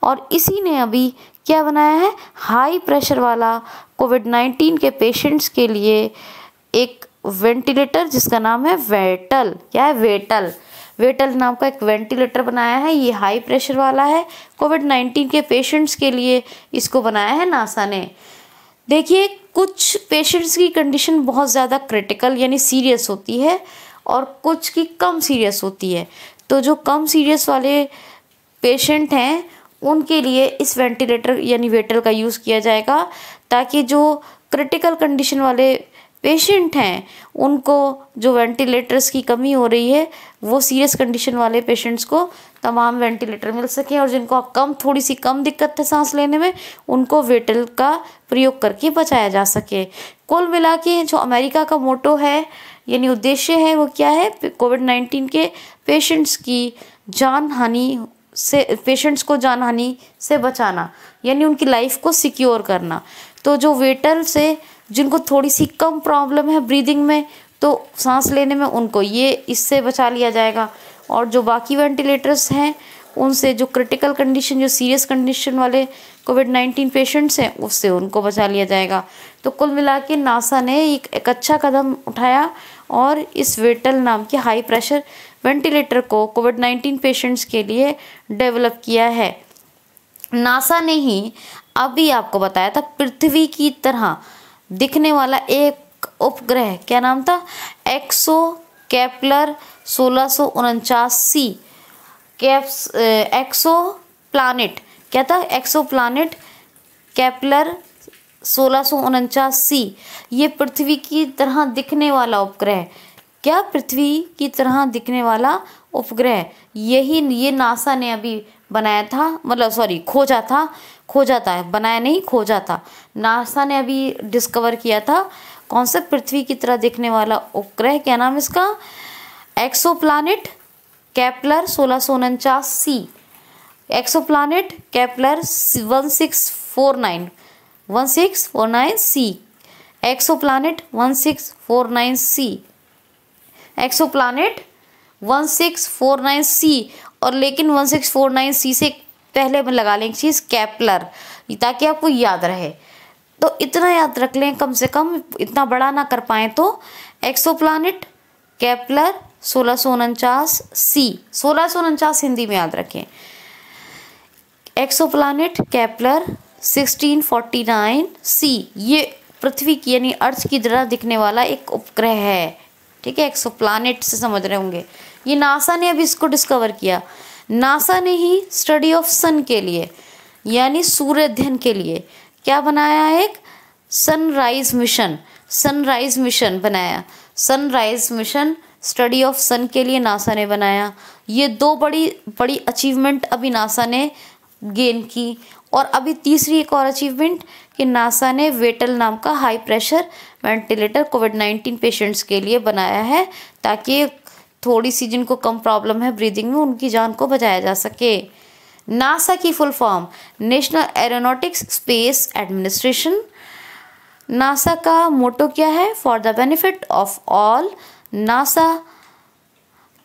और इसी ने अभी क्या बनाया है हाई प्रेशर वाला कोविड नाइन्टीन के पेशेंट्स के लिए एक वेंटिलेटर जिसका नाम है वेटल क्या है वेटल वेटल नाम का एक वेंटिलेटर बनाया है ये हाई प्रेशर वाला है कोविड नाइन्टीन के पेशेंट्स के लिए इसको बनाया है नासा ने देखिए कुछ पेशेंट्स की कंडीशन बहुत ज़्यादा क्रिटिकल यानी सीरियस होती है और कुछ की कम सीरियस होती है तो जो कम सीरियस वाले पेशेंट हैं उनके लिए इस वेंटिलेटर यानी वेटल का यूज़ किया जाएगा ताकि जो क्रिटिकल कंडीशन वाले पेशेंट हैं उनको जो वेंटिलेटर्स की कमी हो रही है वो सीरियस कंडीशन वाले पेशेंट्स को तमाम वेंटिलेटर मिल सके और जिनको कम थोड़ी सी कम दिक्कत है सांस लेने में उनको वेटल का प्रयोग करके बचाया जा सके कुल मिला के जो अमेरिका का मोटो है यानी उद्देश्य है वो क्या है कोविड नाइन्टीन के पेशेंट्स की जान हानि से पेशेंट्स को जान हानि से बचाना यानी उनकी लाइफ को सिक्योर करना तो जो वेटल से जिनको थोड़ी सी कम प्रॉब्लम है ब्रीदिंग में तो सांस लेने में उनको ये इससे बचा लिया जाएगा और जो बाकी वेंटिलेटर्स हैं उनसे जो क्रिटिकल कंडीशन जो सीरियस कंडीशन वाले कोविड नाइन्टीन पेशेंट्स हैं उससे उनको बचा लिया जाएगा तो कुल मिला के नासा ने एक, एक अच्छा कदम उठाया और इस वेटल नाम के हाई प्रेशर वेंटिलेटर को कोविड नाइन्टीन पेशेंट्स के लिए डेवलप किया है नासा ने ही अभी आपको बताया था पृथ्वी की तरह दिखने वाला एक उपग्रह क्या नाम था एक्सो कैपलर सोलह सौ कैप्स एक्सो प्लानट क्या था एक्सो प्लानट कैपलर सोलह सी ये पृथ्वी की तरह दिखने वाला उपग्रह क्या पृथ्वी की तरह दिखने वाला उपग्रह यही ये नासा ने अभी बनाया था मतलब सॉरी खोजा था खोजा था बनाया नहीं खोजा था नासा ने अभी डिस्कवर किया था कौन सा पृथ्वी की तरह दिखने वाला उपग्रह क्या नाम इसका एक्सो प्लानिट कैपलर सोलह सौ उनचास c Kepler one six four nine one six four nine c exoplanet one six four nine c exoplanet one six four nine c और लेकिन one six four nine c से पहले मैं लगा लें एक चीज़ कैपलर ताकि आपको याद रहे तो इतना याद रख लें कम से कम इतना बड़ा ना कर पाएँ तो एक्सो प्लानिट कैपलर सोलह उनचास सी सोलह उनचास हिंदी में याद रखें एक्सोप्लानिट कैपलर 1649 सी ये पृथ्वी की यानी अर्थ की तरह दिखने वाला एक उपग्रह है ठीक है एक्सोप्लानिट से समझ रहे होंगे ये नासा ने अभी इसको डिस्कवर किया नासा ने ही स्टडी ऑफ सन के लिए यानी सूर्य अध्ययन के लिए क्या बनाया एक सनराइज मिशन सनराइज मिशन बनाया sunrise mission study of sun के लिए नासा ने बनाया ये दो बड़ी बड़ी अचीवमेंट अभी नासा ने गेन की और अभी तीसरी एक और अचीवमेंट कि नासा ने वेटल नाम का high pressure ventilator COVID nineteen patients के लिए बनाया है ताकि थोड़ी सी जिनको कम प्रॉब्लम है ब्रीदिंग में उनकी जान को बचाया जा सके नासा की full form national aeronautics space administration NASA का मोटो क्या है for the benefit of all NASA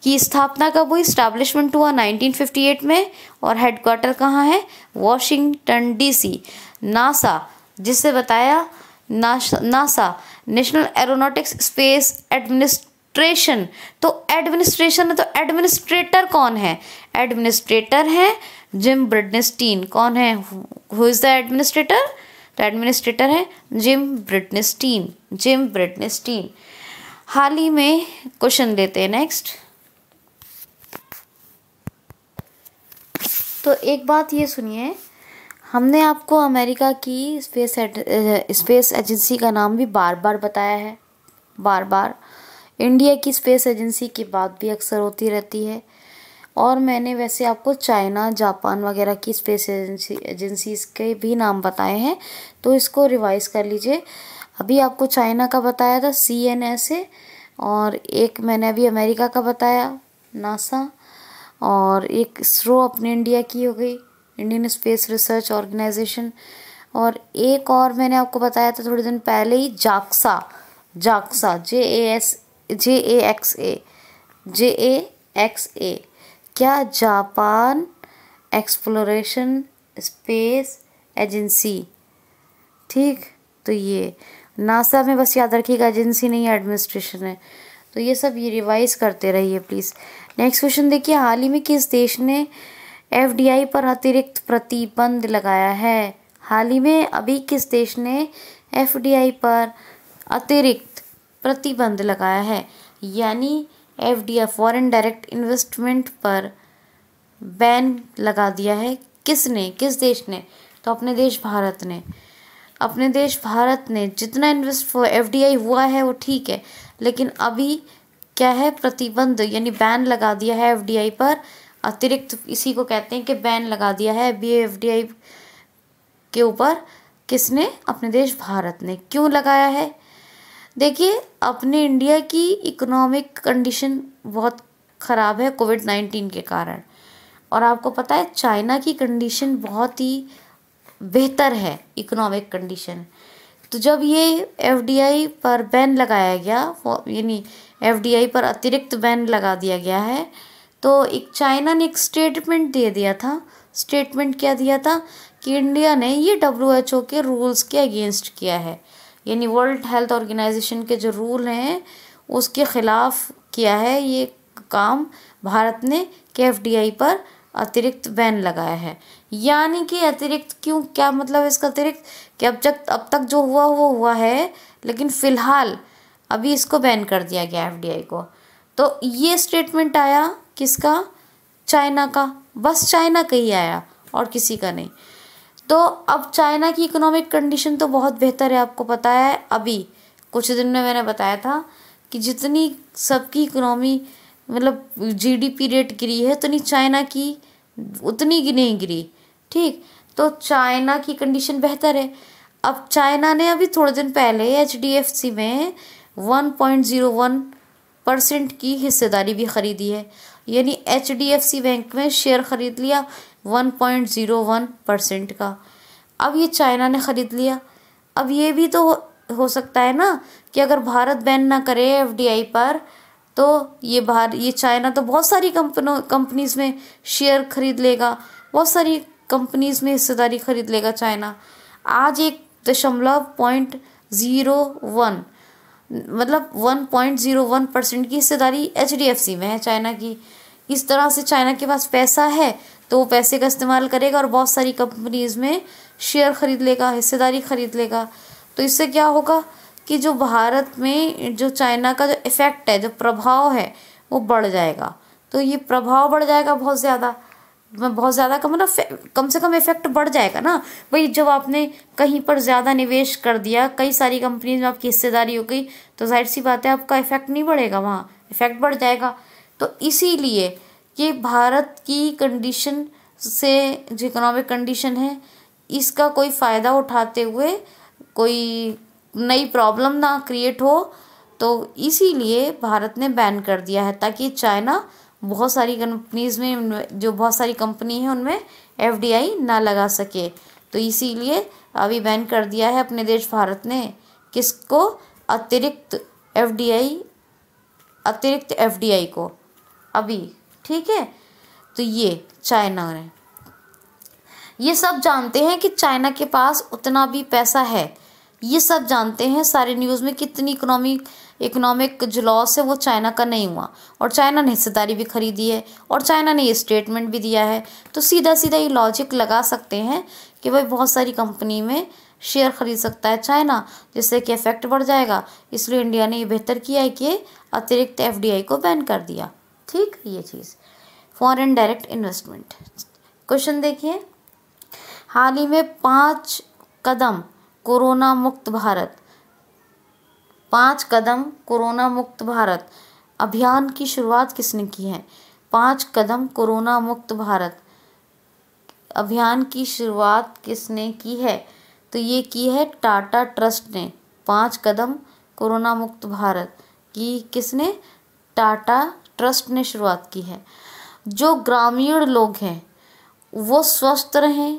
की स्थापना कब हुई स्टैब्लिशमेंट हुआ 1958 में और हेडक्वार्टर कहाँ है वॉशिंगटन डीसी नासा जिसे बताया NASA national aeronautics space administration तो एडमिनिस्ट्रेशन है तो एडमिनिस्ट्रेटर कौन है एडमिनिस्ट्रेटर है जिम ब्रिडनिस्टीन कौन है हु इज़ द एडमिनिस्ट्रेटर तो एडमिनिस्ट्रेटर है जिम ब्रिडनिस्टीन जिम ब्रिडनिस्टीन हाल ही में क्वेश्चन लेते हैं नेक्स्ट तो एक बात ये सुनिए हमने आपको अमेरिका की स्पेस स्पेस एजेंसी का नाम भी बार बार बताया है बार बार इंडिया की स्पेस एजेंसी की बात भी अक्सर होती रहती है और मैंने वैसे आपको चाइना जापान वगैरह की स्पेस एजेंसी एजेंसीज़ के भी नाम बताए हैं तो इसको रिवाइज़ कर लीजिए अभी आपको चाइना का बताया था सी एन एस ए और एक मैंने अभी अमेरिका का बताया नासा और एक इसरो अपने इंडिया की हो गई इंडियन स्पेस रिसर्च ऑर्गेनाइजेशन और एक और मैंने आपको बताया था थोड़े दिन पहले ही JAXA JAXA J A S J A X A J A X A क्या जापान एक्सप्लोरेशन स्पेस एजेंसी ठीक तो ये नासा में बस याद रखिएगा एजेंसी नहीं है एडमिनिस्ट्रेशन है तो ये सब ये रिवाइज करते रहिए प्लीज़ नेक्स्ट क्वेश्चन देखिए हाल ही में किस देश ने एफ पर अतिरिक्त प्रतिबंध लगाया है हाल ही में अभी किस देश ने एफ पर अतिरिक्त प्रतिबंध लगाया है यानी F D foreign direct investment पर बैन लगा दिया है किसने किस देश ने तो अपने देश भारत ने अपने देश भारत ने जितना इन्वेस्ट एफ हुआ है वो ठीक है लेकिन अभी क्या है प्रतिबंध यानी बैन लगा दिया है एफडीआई पर अतिरिक्त इसी को कहते हैं कि बैन लगा दिया है अभी एफ के ऊपर किसने अपने देश भारत ने क्यों लगाया है देखिए अपने इंडिया की इकोनॉमिक कंडीशन बहुत ख़राब है कोविड नाइन्टीन के कारण और आपको पता है चाइना की कंडीशन बहुत ही बेहतर है इकोनॉमिक कंडीशन तो जब ये एफडीआई पर बैन लगाया गया यानी एफडीआई पर अतिरिक्त बैन लगा दिया गया है तो एक चाइना ने एक स्टेटमेंट दे दिया था स्टेटमेंट क्या दिया था कि इंडिया ने ये डब्ल्यू के रूल्स के अगेंस्ट किया है यानी वर्ल्ड हेल्थ ऑर्गेनाइजेशन के जो रूल हैं उसके ख़िलाफ़ किया है ये काम भारत ने के एफ पर अतिरिक्त बैन लगाया है यानी कि अतिरिक्त क्यों क्या मतलब इसका अतिरिक्त कि अब तक अब तक जो हुआ वो हुआ है लेकिन फ़िलहाल अभी इसको बैन कर दिया गया एफ को तो ये स्टेटमेंट आया किसका चाइना का बस चाइना का ही आया और किसी का नहीं तो अब चाइना की इकोनॉमिक कंडीशन तो बहुत बेहतर है आपको पता है अभी कुछ दिन में मैंने बताया था कि जितनी सबकी इकोनॉमी मतलब जीडीपी रेट गिरी है तो नहीं चाइना की उतनी नहीं गिरी ठीक तो चाइना की कंडीशन बेहतर है अब चाइना ने अभी थोड़े दिन पहले एच डी एफ सी में one point zero one percent की हिस्सेदारी भी खरीदी है यानी H D F C bank में शेयर ख़रीद लिया one point zero one percent का अब ये चाइना ने ख़रीद लिया अब ये भी तो हो सकता है ना कि अगर भारत बैन ना करे एफ डी आई पर तो ये बाहर ये चाइना तो बहुत सारी कंपनों कंपनीज़ में शेयर खरीद लेगा बहुत सारी कंपनीज़ में हिस्सेदारी खरीद लेगा चाइना आज एक दशमलव पॉइंट ज़ीरो वन मतलब one point zero one percent की हिस्सेदारी एच डी एफ सी में है चाइना की इस तरह से चाइना के पास पैसा है तो वो पैसे का इस्तेमाल करेगा और बहुत सारी कंपनीज़ में शेयर खरीद लेगा हिस्सेदारी खरीद लेगा तो इससे क्या होगा कि जो भारत में जो चाइना का जो इफ़ेक्ट है जो प्रभाव है वो बढ़ जाएगा तो ये प्रभाव बढ़ जाएगा बहुत ज़्यादा मैं बहुत ज़्यादा का मतलब कम से कम इफेक्ट बढ़ जाएगा ना वही जब आपने कहीं पर ज़्यादा निवेश कर दिया कई सारी कंपनीज में आपकी हिस्सेदारी हो गई तो जाहिर सी बात है आपका इफेक्ट नहीं बढ़ेगा वहाँ इफेक्ट बढ़ जाएगा तो इसीलिए कि भारत की कंडीशन से जो इकोनॉमिक कंडीशन है इसका कोई फ़ायदा उठाते हुए कोई नई प्रॉब्लम ना क्रिएट हो तो इसीलिए भारत ने बैन कर दिया है ताकि चाइना बहुत सारी कंपनीज़ में जो बहुत सारी कंपनी है उनमें एफ ना लगा सके तो इसीलिए अभी बैन कर दिया है अपने देश भारत ने किसको अतिरिक्त एफ अतिरिक्त एफ को अभी ठीक है तो ये चाइना ने ये सब जानते हैं कि चाइना के पास उतना भी पैसा है ये सब जानते हैं सारे न्यूज़ में कितनी इकोनॉमिक इकोनॉमिक जो लॉस है वो चाइना का नहीं हुआ और चाइना ने हिस्सेदारी भी खरीदी है और चाइना ने ये स्टेटमेंट भी दिया है तो सीधा सीधा ये लॉजिक लगा सकते हैं कि भाई बहुत सारी कंपनी में शेयर खरीद सकता है चाइना जिससे कि इफेक्ट बढ़ जाएगा इसलिए इंडिया ने ये बेहतर किया है कि अतिरिक्त एफ को बैन कर दिया ठीक ये चीज़ फॉरन डायरेक्ट इन्वेस्टमेंट क्वेश्चन देखिए हाल ही में पाँच कदम कोरोना मुक्त भारत पाँच कदम कोरोना मुक्त भारत अभियान की शुरुआत किसने की है पाँच कदम कोरोना मुक्त भारत अभियान की शुरुआत किसने की है तो ये की है टाटा ट्रस्ट ने पाँच कदम कोरोना मुक्त भारत की किसने टाटा ट्रस्ट ने शुरुआत की है जो ग्रामीण लोग हैं वो स्वस्थ रहें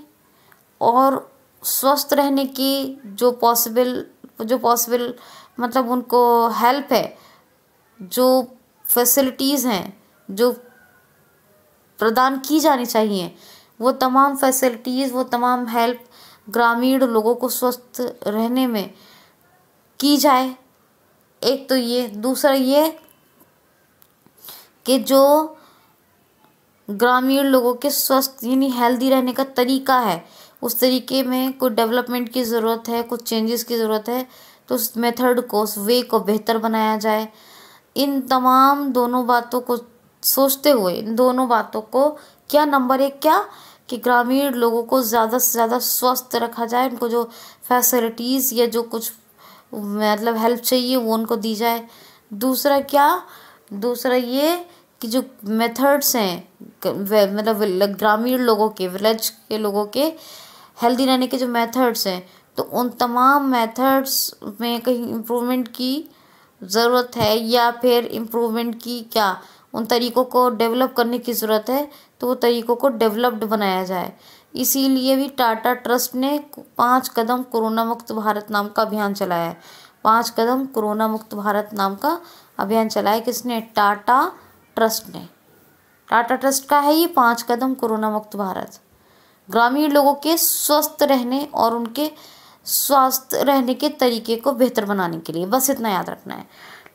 और स्वस्थ रहने की जो पॉसिबल जो पॉसिबल मतलब उनको हेल्प है जो फैसिलिटीज़ हैं जो प्रदान की जानी चाहिए वो तमाम फैसिलिटीज़ वो तमाम हेल्प ग्रामीण लोगों को स्वस्थ रहने में की जाए एक तो ये दूसरा ये कि जो ग्रामीण लोगों के स्वस्थ यानी हेल्दी रहने का तरीका है उस तरीके में कुछ डेवलपमेंट की ज़रूरत है कुछ चेंजेस की ज़रूरत है तो उस मेथड को उस वे को बेहतर बनाया जाए इन तमाम दोनों बातों को सोचते हुए इन दोनों बातों को क्या नंबर एक क्या कि ग्रामीण लोगों को ज़्यादा से ज़्यादा स्वस्थ रखा जाए उनको जो फैसिलिटीज़ या जो कुछ मतलब हेल्प चाहिए वो उनको दी जाए दूसरा क्या दूसरा ये कि जो मेथड्स हैं मतलब ग्रामीण लोगों के विलेज के लोगों के हेल्दी रहने के जो मेथड्स हैं तो उन तमाम मेथड्स में कहीं इम्प्रूवमेंट की ज़रूरत है या फिर इम्प्रूवमेंट की क्या उन तरीक़ों को डेवलप करने की ज़रूरत है तो वो तरीक़ों को डेवलप्ड बनाया जाए इसीलिए भी टाटा ट्रस्ट ने पाँच कदम कोरोना मुक्त भारत नाम का अभियान चलाया है पाँच कदम कोरोना मुक्त भारत नाम का अभियान चलाया किसने टाटा ट्रस्ट ने टाटा ट्रस्ट का है ये पाँच कदम कोरोना मुक्त भारत ग्रामीण लोगों के स्वस्थ रहने और उनके स्वस्थ रहने के तरीके को बेहतर बनाने के लिए बस इतना याद रखना है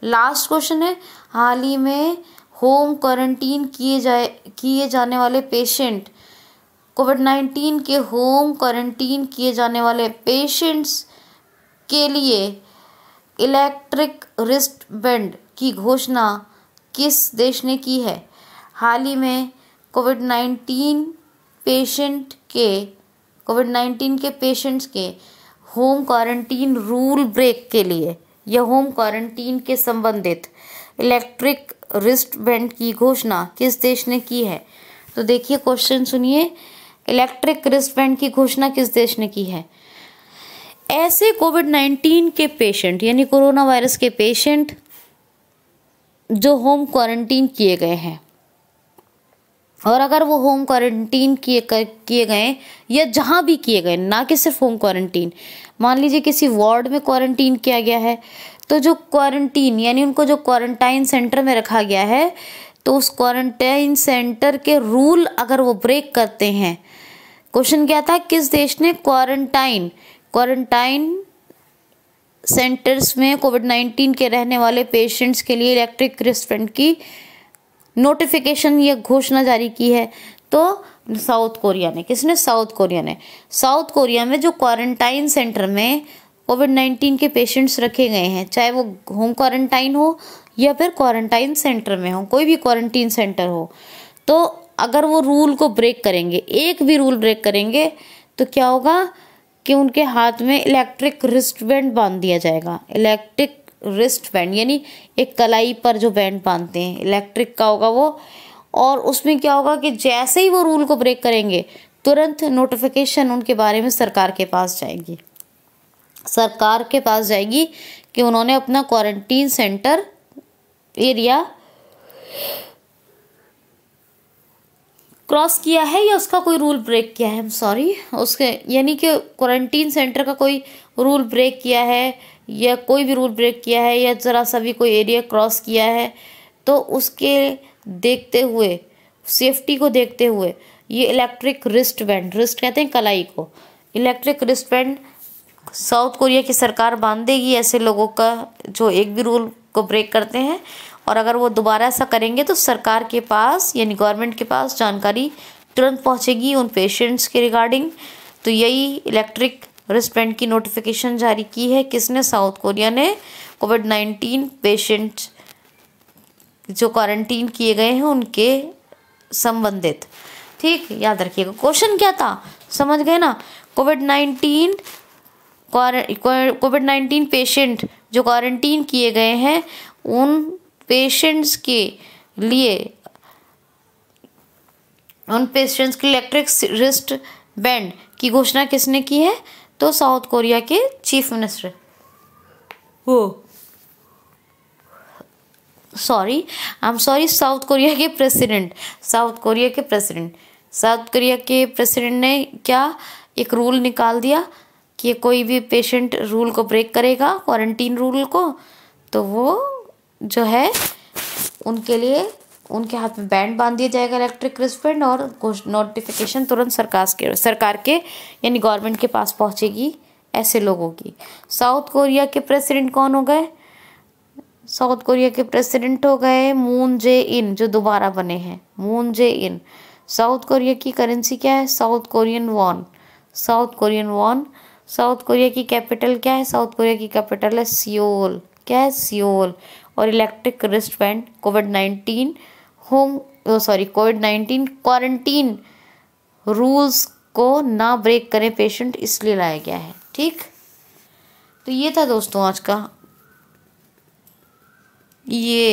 लास्ट क्वेश्चन है हाल ही में होम क्वारंटीन किए जाए किए जाने वाले पेशेंट कोविड नाइन्टीन के होम क्वारंटीन किए जाने वाले पेशेंट्स के लिए इलेक्ट्रिक रिस्ट बैंड की घोषणा किस देश ने की है हाल ही में कोविड नाइन्टीन पेशेंट के कोविड नाइन्टीन के पेशेंट्स के होम क्वारंटीन रूल ब्रेक के लिए या होम क्वारंटीन के संबंधित इलेक्ट्रिक रिस्ट बैंड की घोषणा किस देश ने की है तो देखिए क्वेश्चन सुनिए इलेक्ट्रिक रिस्ट बैंड की घोषणा किस देश ने की है ऐसे कोविड नाइन्टीन के पेशेंट यानी कोरोना वायरस के पेशेंट जो होम क्वारंटीन किए गए हैं और अगर वो होम क्वारंटीन किए किए गए या जहाँ भी किए गए ना कि सिर्फ होम क्वारंटीन मान लीजिए किसी वार्ड में क्वारंटीन किया गया है तो जो क्वारंटीन यानी उनको जो क्वारंटाइन सेंटर में रखा गया है तो उस क्वारंटाइन सेंटर के रूल अगर वो ब्रेक करते हैं क्वेश्चन क्या था किस देश ने क्वारंटाइन क्वारंटाइन सेंटर्स में कोविड नाइन्टीन के रहने वाले पेशेंट्स के लिए इलेक्ट्रिक रिस्पेंट की नोटिफिकेशन या घोषणा जारी की है तो साउथ कोरिया ने किसने साउथ कोरिया ने साउथ कोरिया में जो क्वारंटाइन सेंटर में कोविड नाइन्टीन के पेशेंट्स रखे गए हैं चाहे वो होम क्वारंटाइन हो या फिर क्वारंटाइन सेंटर में हो कोई भी क्वारंटीन सेंटर हो तो अगर वो रूल को ब्रेक करेंगे एक भी रूल ब्रेक करेंगे तो क्या होगा कि उनके हाथ में इलेक्ट्रिक रिस्ट बैंड बांध दिया जाएगा इलेक्ट्रिक रिस्ट बैंड यानी एक कलाई पर जो बैंड बांधते हैं इलेक्ट्रिक का होगा वो और उसमें क्या होगा कि जैसे ही वो रूल को ब्रेक करेंगे तुरंत नोटिफिकेशन उनके बारे में सरकार के पास जाएगी सरकार के पास जाएगी कि उन्होंने अपना क्वारंटीन सेंटर एरिया क्रॉस किया है या उसका कोई रूल ब्रेक किया है सॉरी उसके यानी कि क्वारंटीन सेंटर का कोई रूल ब्रेक किया है या कोई भी रूल ब्रेक किया है या ज़रा सा भी कोई एरिया क्रॉस किया है तो उसके देखते हुए सेफ्टी को देखते हुए ये इलेक्ट्रिक रिस्ट बैंड रिस्ट कहते हैं कलाई को electric wristband South Korea की सरकार बांध देगी ऐसे लोगों का जो एक भी रूल को ब्रेक करते हैं और अगर वो दोबारा ऐसा करेंगे तो सरकार के पास यानी गवर्नमेंट के पास जानकारी तुरंत पहुंचेगी उन पेशेंट्स के रिगार्डिंग तो यही इलेक्ट्रिक रिस्ट्रेंट की नोटिफिकेशन जारी की है किसने साउथ कोरिया ने कोविड नाइन्टीन पेशेंट जो क्वारंटीन किए गए हैं उनके संबंधित ठीक याद रखिएगा क्वेश्चन क्या था समझ गए ना COVID nineteen COVID nineteen patient जो क्वारंटीन किए गए हैं उन पेशेंट्स के लिए उन पेशेंट्स के इलेक्ट्रिक रिस्ट बैंड की घोषणा किसने की है तो साउथ कोरिया के चीफ मिनिस्टर वो sorry I am sorry South Korea के प्रेसिडेंट साउथ कोरिया के प्रेसिडेंट साउथ कोरिया के प्रेसिडेंट ने क्या एक रूल निकाल दिया कि कोई भी पेशेंट रूल को ब्रेक करेगा क्वारंटीन रूल को तो वो जो है उनके लिए उनके हाथ में बैंड बांध दिया जाएगा इलेक्ट्रिक रिस्टबैंड और नोटिफिकेशन तुरंत सरकार के सरकार के यानी गवर्नमेंट के पास पहुंचेगी ऐसे लोगों की साउथ कोरिया के प्रेसिडेंट कौन हो गए साउथ कोरिया के प्रेसिडेंट हो गए मून जे इन जो दोबारा बने हैं Moon Jae In South Korea की करेंसी क्या है South Korean won South Korean won South Korea की कैपिटल क्या है साउथ कोरिया की कैपिटल है सियोल क्या है सियोल और electric wrist COVID nineteen home sorry COVID nineteen quarantine rules को ना ब्रेक करें पेशेंट इसलिए लाया गया है ठीक तो ये था दोस्तों आज का ये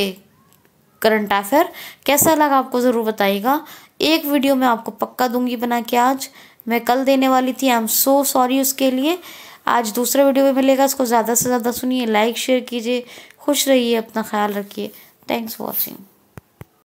करंट अफेयर कैसा लगा आपको ज़रूर बताइएगा एक वीडियो मैं आपको पक्का दूंगी बना के आज मैं कल देने वाली थी आई एम सो सॉरी उसके लिए आज दूसरा वीडियो भी मिलेगा इसको ज़्यादा से ज़्यादा सुनिए लाइक शेयर कीजिए खुश रहिए अपना ख्याल रखिए थैंक्स फॉर वॉचिंग